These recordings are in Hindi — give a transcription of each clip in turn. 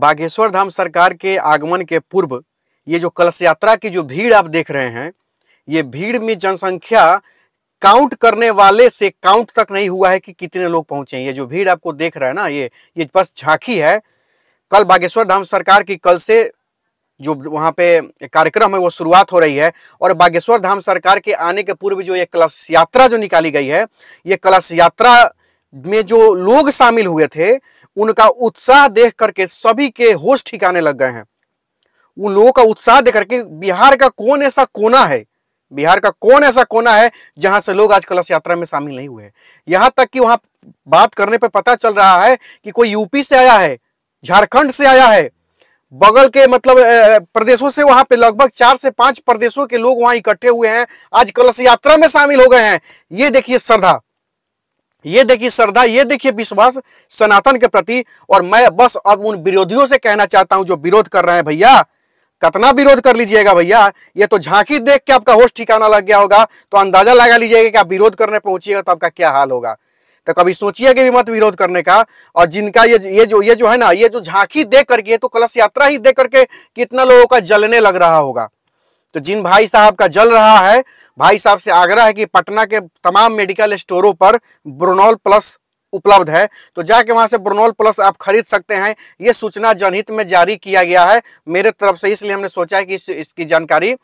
बागेश्वर धाम सरकार के आगमन के पूर्व ये जो कलश यात्रा की जो भीड़ आप देख रहे हैं ये भीड़ में जनसंख्या काउंट करने वाले से काउंट तक नहीं हुआ है कि कितने लोग पहुंचे ये जो भीड़ आपको देख रहा है ना ये ये बस झांकी है कल बागेश्वर धाम सरकार की कल से जो वहाँ पे कार्यक्रम है वो शुरुआत हो रही है और बागेश्वर धाम सरकार के आने के पूर्व जो ये कलश यात्रा जो निकाली गई है ये कलश यात्रा में जो लोग शामिल हुए थे उनका उत्साह देख करके सभी के होश ठिकाने लग गए हैं उन लोगों का उत्साह देख करके बिहार का कौन ऐसा कोना है बिहार का कौन ऐसा कोना है जहां से लोग आज कलश यात्रा में शामिल नहीं हुए यहां तक कि वहां बात करने पर पता चल रहा है कि कोई यूपी से आया है झारखंड से आया है बगल के मतलब प्रदेशों से वहां पे लगभग चार से पांच प्रदेशों के लोग वहां इकट्ठे हुए हैं आज कलश यात्रा में शामिल हो गए हैं ये देखिए श्रद्धा ये देखिए श्रद्धा ये देखिए विश्वास सनातन के प्रति और मैं बस अब उन विरोधियों से कहना चाहता हूं जो विरोध कर रहे हैं भैया कतना विरोध कर लीजिएगा भैया ये तो झांकी देख के आपका होश ठिकाना लग गया होगा तो अंदाजा लगा लीजिएगा कि आप विरोध करने पहुंचिएगा तो आपका क्या हाल होगा तो कभी सोचिएगा भी मत विरोध करने का और जिनका ये ये जो ये जो है ना ये जो झांकी देख करके तो कलश यात्रा ही देख करके कितना लोगों का जलने लग रहा होगा तो जिन भाई साहब का जल रहा है भाई साहब से आग्रह है कि पटना के तमाम मेडिकल स्टोरों पर ब्रोनॉल प्लस उपलब्ध है तो जाके वहाँ से ब्रोनोल प्लस आप खरीद सकते हैं ये सूचना जनहित में जारी किया गया है मेरे तरफ से इसलिए हमने सोचा है कि इस, इसकी जानकारी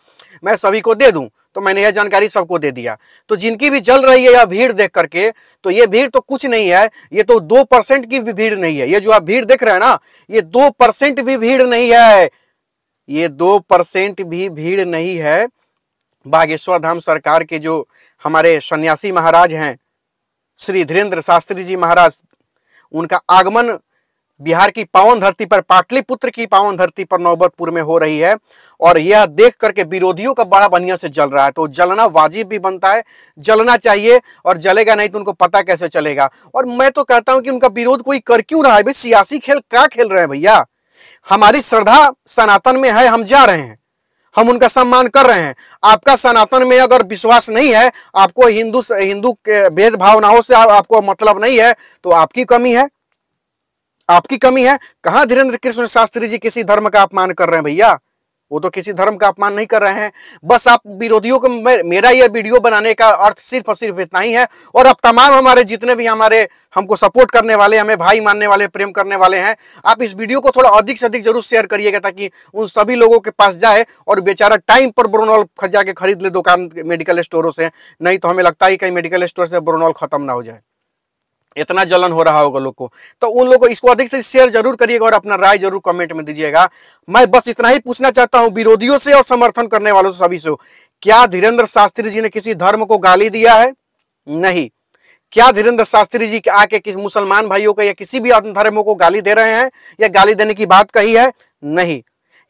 मैं सभी को दे दूँ तो मैंने यह जानकारी सबको दे दिया तो जिनकी भी जल रही है यह भीड़ देख करके तो ये भीड़ तो कुछ नहीं है ये तो दो परसेंट की भी भीड़ नहीं है ये जो आप भीड़ देख रहे हैं ना ये दो परसेंट भी भीड़ नहीं है ये दो परसेंट भी भीड़ नहीं है बागेश्वर धाम सरकार के जो हमारे सन्यासी महाराज हैं श्री धीरेन्द्र शास्त्री जी महाराज उनका आगमन बिहार की पावन धरती पर पाटलिपुत्र की पावन धरती पर नौबतपुर में हो रही है और यह देख करके विरोधियों का बड़ा बढ़िया से जल रहा है तो जलना वाजिब भी बनता है जलना चाहिए और जलेगा नहीं तो उनको पता कैसे चलेगा और मैं तो कहता हूं कि उनका विरोध कोई कर क्यों रहा है भाई सियासी खेल क्या खेल रहे हैं भैया हमारी श्रद्धा सनातन में है हम जा रहे हैं हम उनका सम्मान कर रहे हैं आपका सनातन में अगर विश्वास नहीं है आपको हिंदू हिंदू भेद भावनाओं से आपको मतलब नहीं है तो आपकी कमी है आपकी कमी है कहा धीरेन्द्र कृष्ण शास्त्री जी किसी धर्म का अपमान कर रहे हैं भैया वो तो किसी धर्म का अपमान नहीं कर रहे हैं बस आप विरोधियों को मेरा यह वीडियो बनाने का अर्थ सिर्फ और सिर्फ इतना ही है और अब तमाम हमारे जितने भी हमारे हमको सपोर्ट करने वाले हमें भाई मानने वाले प्रेम करने वाले हैं आप इस वीडियो को थोड़ा अधिक से अधिक जरूर शेयर करिएगा ताकि उन सभी लोगों के पास जाए और बेचारा टाइम पर ब्रोनॉल जाके खरीद ले दुकान मेडिकल स्टोरों से नहीं तो हमें लगता है कहीं मेडिकल स्टोर से ब्रोनॉल खत्म ना हो जाए इतना जलन हो रहा होगा लोग को तो उन लोगों को इसको अधिक से शेयर जरूर करिएगा और अपना राय जरूर कमेंट में दीजिएगा मैं बस इतना ही पूछना चाहता हूं विरोधियों से और समर्थन करने वालों से सभी से क्या धीरेन्द्र शास्त्री जी ने किसी धर्म को गाली दिया है नहीं क्या धीरेन्द्र शास्त्री जी के आके किस मुसलमान भाइयों को या किसी भी धर्मों को गाली दे रहे हैं या गाली देने की बात कही है नहीं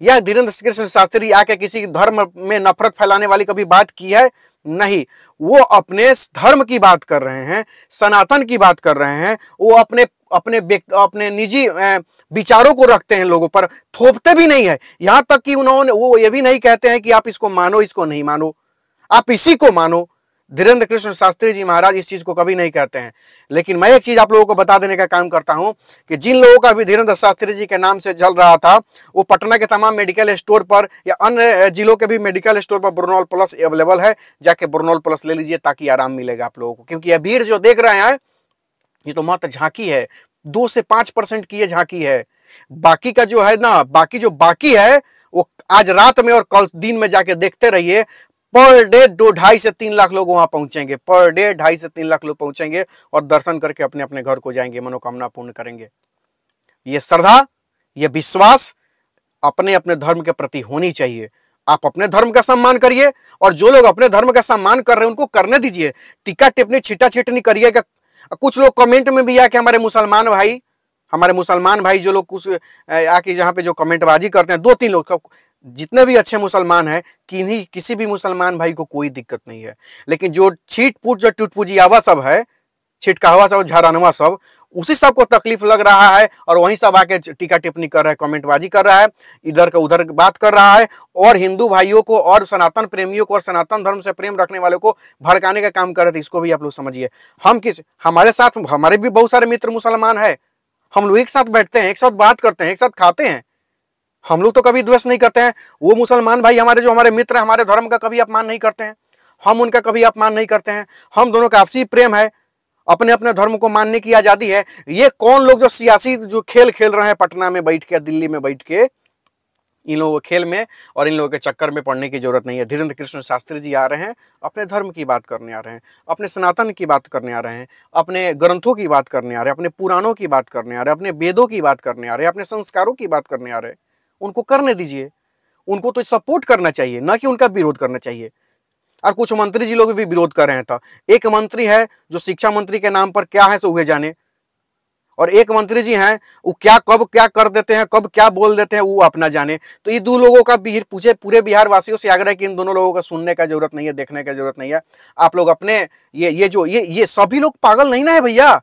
या धीरेन्द्र कृष्ण शास्त्री आके किसी धर्म में नफरत फैलाने वाली कभी बात की है नहीं वो अपने धर्म की बात कर रहे हैं सनातन की बात कर रहे हैं वो अपने अपने अपने निजी विचारों को रखते हैं लोगों पर थोपते भी नहीं है यहां तक कि उन्होंने वो ये भी नहीं कहते हैं कि आप इसको मानो इसको नहीं मानो आप इसी को मानो धीरेन्द्र कृष्ण शास्त्री जी महाराज इस चीज़ को कभी नहीं कहते हैं लेकिन मैं एक चीज़ आप लोगों को बता देने का काम करता हूं कि जिन लोगों का भी धीरेन्द्र शास्त्री जी के नाम से चल रहा था वो पटना के तमाम मेडिकल स्टोर पर या अन्य जिलों के भी मेडिकल स्टोर पर ब्रोनॉल प्लस अवेलेबल है जाके ब्रोनॉल प्लस ले लीजिए ताकि आराम मिलेगा आप लोगों को क्योंकि यह भीड़ जो देख रहे हैं ये तो मात्र झांकी है दो से पांच परसेंट की यह झांकी है बाकी का जो है ना बाकी जो बाकी है वो आज रात में और कल दिन में जाके देखते रहिए पर डे दो ढाई से तीन लाख लोग वहां पहुंचेंगे पर डे ढाई से तीन लाख लोग पहुंचेंगे और दर्शन करके अपने अपने घर को जाएंगे मनोकामना पूर्ण करेंगे ये श्रद्धा ये विश्वास अपने अपने धर्म के प्रति होनी चाहिए आप अपने धर्म का सम्मान करिए और जो लोग अपने धर्म का सम्मान कर रहे हैं उनको करने दीजिए टिक्का टिप्पणी छिटा छिटनी करिए कुछ लोग कमेंट में भी आके हमारे मुसलमान भाई हमारे मुसलमान भाई जो लोग कुछ आके यहाँ पे जो कमेंटबाजी करते हैं दो तीन लोग जितने भी अच्छे मुसलमान हैं किन्हीं किसी भी मुसलमान भाई को कोई दिक्कत नहीं है लेकिन जो छीट पुट जो टूटपूजियावा सब है छिटकावा सब झारानवा सब उसी सब को तकलीफ लग रहा है और वहीं सब आके टीका टिप्पणी कर रहा है कमेंटबाजी कर रहा है इधर का उधर बात कर रहा है और हिंदू भाइयों को और सनातन प्रेमियों को और सनातन धर्म से प्रेम रखने वालों को भड़काने का काम कर रहे थे इसको भी आप लोग समझिए हम किस हमारे साथ हमारे भी बहुत सारे मित्र मुसलमान है हम लोग एक साथ बैठते हैं एक साथ बात करते हैं एक साथ खाते हैं हम लोग तो कभी द्वेष नहीं करते हैं वो मुसलमान भाई हमारे जो हमारे मित्र हैं हमारे धर्म का कभी अपमान नहीं करते हैं हम उनका कभी अपमान नहीं करते हैं हम दोनों का आपसी प्रेम है अपने अपने धर्म को मानने की आज़ादी है ये कौन लोग जो सियासी जो खेल खेल रहे हैं पटना में बैठ के दिल्ली में बैठ के इन लोगों के खेल में और इन लोगों के चक्कर में पड़ने की जरूरत नहीं है धीरेन्द्र कृष्ण शास्त्री जी आ रहे हैं अपने धर्म की बात करने आ रहे हैं अपने सनातन की बात करने आ रहे हैं अपने ग्रंथों की बात करने आ रहे हैं अपने पुराणों की बात करने आ रहे हैं अपने वेदों की बात करने आ रहे हैं अपने संस्कारों की बात करने आ रहे हैं उनको करने दीजिए उनको तो सपोर्ट करना चाहिए ना कि उनका विरोध करना चाहिए और कुछ मंत्री जी लोग भी विरोध कर रहे हैं एक मंत्री है जो शिक्षा मंत्री के नाम पर क्या है सो वह जाने और एक मंत्री जी हैं वो क्या कब क्या कर देते हैं कब क्या बोल देते हैं वो अपना जाने तो ये दो लोगों का भी पूछे पूरे बिहार वासियों से आग्रह कि इन दोनों लोगों का सुनने का जरूरत नहीं है देखने का जरूरत नहीं है आप लोग अपने ये ये जो ये ये सभी लोग पागल नहीं ना है भैया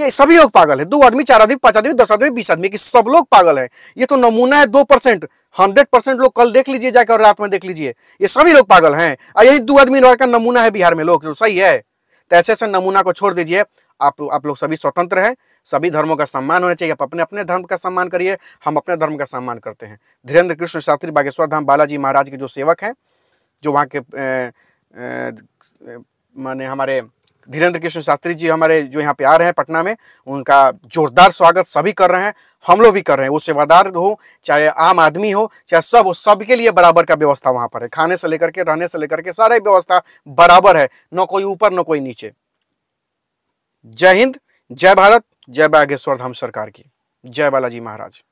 ये सभी लोग पागल है दो आदमी चार आदमी पांच आदमी दस आदमी बीस आदमी की सब लोग पागल है ये तो नमूना है दो परसेंट हंड्रेड परसेंट लोग कल देख लीजिए जाकर रात में देख लीजिए ये सभी लोग पागल हैं और यही दो आदमी का नमूना है बिहार में लोग जो सही है तो ऐसे ऐसे नमूना को छोड़ दीजिए आप आप लोग सभी स्वतंत्र हैं सभी धर्मों का सम्मान होना चाहिए आप अपने अपने धर्म का सम्मान करिए हम अपने धर्म का सम्मान करते हैं धीरेन्द्र कृष्ण शास्त्री बागेश्वर धाम बालाजी महाराज के जो सेवक हैं जो वहाँ के माने हमारे धीरेन्द्र कृष्ण शास्त्री जी हमारे जो यहाँ पे आ रहे हैं पटना में उनका जोरदार स्वागत सभी कर रहे हैं हम लोग भी कर रहे हैं वो सेवादार हो चाहे आम आदमी हो चाहे सब हो सबके लिए बराबर का व्यवस्था वहाँ पर है खाने से लेकर के रहने से लेकर के सारे व्यवस्था बराबर है न कोई ऊपर न कोई नीचे जय हिंद जय भारत जय बागेश्वर धाम सरकार की जय बालाजी महाराज